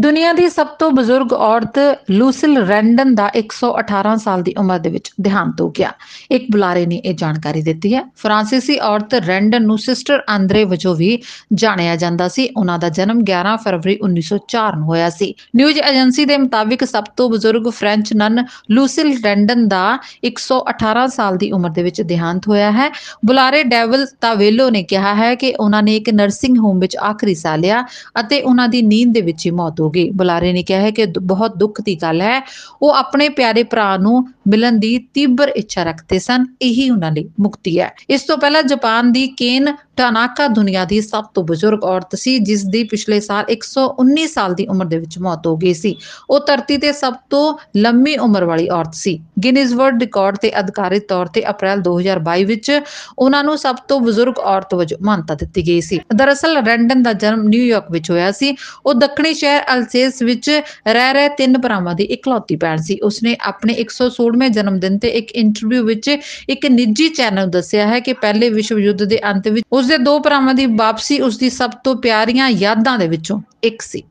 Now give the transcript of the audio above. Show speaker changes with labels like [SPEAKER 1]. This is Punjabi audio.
[SPEAKER 1] ਦੁਨੀਆ ਦੀ ਸਭ ਤੋਂ ਬਜ਼ੁਰਗ ਔਰਤ ਲੂਸਿਲ ਰੈਂਡਨ ਦਾ 118 ਸਾਲ ਦੀ ਉਮਰ ਦੇ ਵਿੱਚ ਦਿਹਾਂਤ ਹੋ ਗਿਆ ਇੱਕ ਬੁਲਾਰੇ ਨੇ ਇਹ ਜਾਣਕਾਰੀ ਦਿੱਤੀ ਹੈ ਫਰਾਂਸੀਸੀ ਔਰਤ ਰੈਂਡਨ ਨੂੰ ਸਿਸਟਰ ਆਂਦਰੇ ਵਜੋਂ ਵੀ ਜਾਣਿਆ ਜਾਂਦਾ ਸੀ ਉਹਨਾਂ ਦਾ ਜਨਮ 11 ਫਰਵਰੀ 1904 ਨੂੰ ਹੋਇਆ ਸੀ ਨਿਊਜ਼ ਏਜੰਸੀ ਦੇ ਮੁਤਾਬਿਕ ਸਭ ਤੋਂ ਬਜ਼ੁਰਗ ਫ੍ਰੈਂਚ ਨਨ ਲੂਸਿਲ ਰੈਂਡਨ ਦਾ 118 ਸਾਲ ਦੀ ਉਮਰ ਦੇ ਵਿੱਚ ਦਿਹਾਂਤ ਹੋਇਆ ਹੈ ਬੁਲਾਰੇ ਡੈਵਲ ਤਾਵੇਲੋ ਨੇ ਕਿਹਾ ਹੈ ਕਿ ਉਹਨਾਂ ਨੇ ਇੱਕ ਨਰਸਿੰਗ ਹੋਮ ਵਿੱਚ ਆਖਰੀ ਸਾਹ ਲਿਆ ਅਤੇ ਉਹਨਾਂ ਦੀ ਨੀਂਦ ਦੇ ਵਿੱਚ ਹੀ ਮੌਤ ਦੋਗੇ ਬੁਲਾਰੇ ਨੇ ਕਿਹਾ ਹੈ ਕਿ ਬਹੁਤ ਦੁੱਖ ਦੀ ਗੱਲ ਹੈ ਉਹ ਆਪਣੇ ਪਿਆਰੇ ਭਰਾ ਨੂੰ ਮਿਲਣ ਦੀ ਤੀਬਰ ਇੱਛਾ ਰੱਖਦੇ ਸਨ ਇਹੀ ਉਹਨਾਂ ਲਈ ਮੁਕਤੀ ਹੈ ਇਸ ਤੋਂ ਪਹਿਲਾਂ ਜਾਪਾਨ ਦੀ ਕੇਨ ਟਾਨਾਕਾ ਦੁਨੀਆ ਦੀ ਸਭ ਤੋਂ ਬਜ਼ੁਰਗ ਔਰਤ ਸੀ ਜਿਸ ਦੀ ਪਿਛਲੇ ਸਾਲ 119 ਸਾਲ ਦੀ ਉਮਰ ਦੇ ਵਿੱਚ ਮੌਤ ਹੋ ਗਈ ਸੀ ਉਹ ਧਰਤੀ ਤੇ ਸਭ ਤੋਂ ਲੰਮੀ ਉਮਰ ਵਾਲੀ ਔਰਤ ਸੀ ਗਿਨੀਜ਼ ਵਰਲਡ ਰਿਕਾਰਡ ਤੇ ਅਧਿਕਾਰਿਤ ਤੌਰ ਤੇ ਅਪ੍ਰੈਲ 2022 ਵਿੱਚ ਉਹਨਾਂ ਨੂੰ ਸਭ ਤੋਂ ਬਜ਼ੁਰਗ ਔਰਤ ਵਜੋਂ ਮਾਨਤਾ ਦਿੱਤੀ ਗਈ ਸੀ ਦਰਅਸਲ ਰੈਂਡਨ ਦਾ ਜਨਮ ਨਿਊਯਾਰਕ ਵਿੱਚ ਹੋਇਆ ਸੀ ਉਹ ਦੱਖਣੀ ਸ਼ਹਿਰ ਅਲਸੇਸ ਵਿੱਚ ਰਹਿ ਰਹੇ ਤਿੰਨ ਭਰਾਵਾਂ ਦੀ ਇਕਲੌਤੀ ਭੈਣ ਸੀ ਉਸਨੇ ਆਪਣੇ 116ਵੇਂ ਜਨਮ ਦਿਨ ਤੇ ਇੱਕ ਇੰਟਰਵਿਊ ਵਿੱਚ ਇੱਕ ਨਿੱਜੀ ਚੈਨਲ ਦੱਸਿਆ ਹੈ ਕਿ ਪਹਿਲੇ ਵਿਸ਼ਵ ਯੁੱਧ ਦੇ ਅੰਤ ਵਿੱਚ ਉਸ ਉਸ ਦੇ ਦੋ ਭਰਾਵਾਂ ਦੀ ਵਾਪਸੀ ਉਸ ਦੀ ਸਭ ਤੋਂ ਪਿਆਰੀਆਂ ਯਾਦਾਂ ਦੇ ਵਿੱਚੋਂ ਇੱਕ ਸੀ